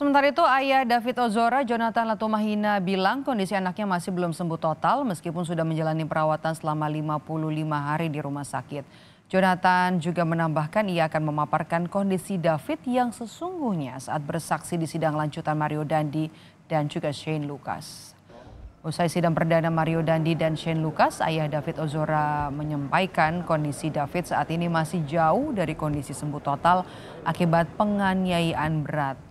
Sementara itu ayah David Ozora, Jonathan Latumahina bilang kondisi anaknya masih belum sembuh total meskipun sudah menjalani perawatan selama 55 hari di rumah sakit. Jonathan juga menambahkan ia akan memaparkan kondisi David yang sesungguhnya saat bersaksi di sidang lanjutan Mario Dandi dan juga Shane Lucas. Usai sidang perdana Mario Dandi dan Shane Lucas, ayah David Ozora menyampaikan kondisi David saat ini masih jauh dari kondisi sembuh total akibat penganiayaan berat.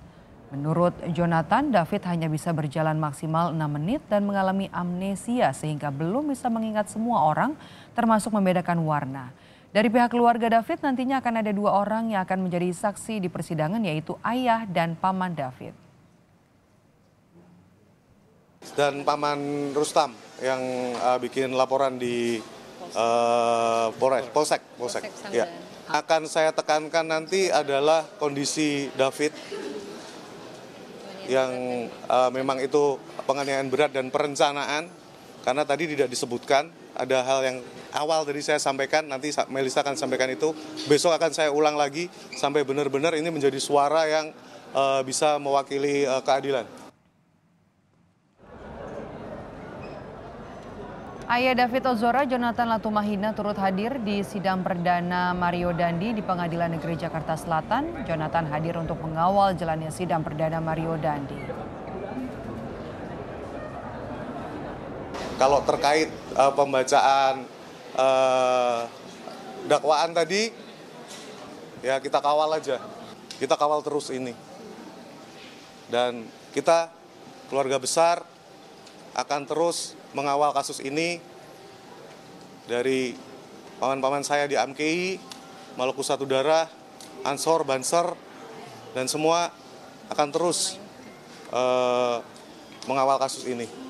Menurut Jonathan, David hanya bisa berjalan maksimal 6 menit dan mengalami amnesia sehingga belum bisa mengingat semua orang termasuk membedakan warna. Dari pihak keluarga David nantinya akan ada dua orang yang akan menjadi saksi di persidangan yaitu ayah dan paman David. Dan paman Rustam yang uh, bikin laporan di uh, Polres, Polsek, Polsek. Polsek ya. Akan saya tekankan nanti adalah kondisi David yang uh, memang itu penganiayaan berat dan perencanaan karena tadi tidak disebutkan ada hal yang awal dari saya sampaikan nanti Melisa akan sampaikan itu besok akan saya ulang lagi sampai benar-benar ini menjadi suara yang uh, bisa mewakili uh, keadilan. Ayah David Ozora, Jonathan Latumahina turut hadir di sidang perdana Mario Dandi di Pengadilan Negeri Jakarta Selatan. Jonathan hadir untuk mengawal jalannya sidang perdana Mario Dandi. Kalau terkait uh, pembacaan uh, dakwaan tadi, ya kita kawal aja. Kita kawal terus ini. Dan kita keluarga besar akan terus mengawal kasus ini dari paman-paman saya di AMKI, Maluku Satu Darah, Ansor, Banser, dan semua akan terus uh, mengawal kasus ini.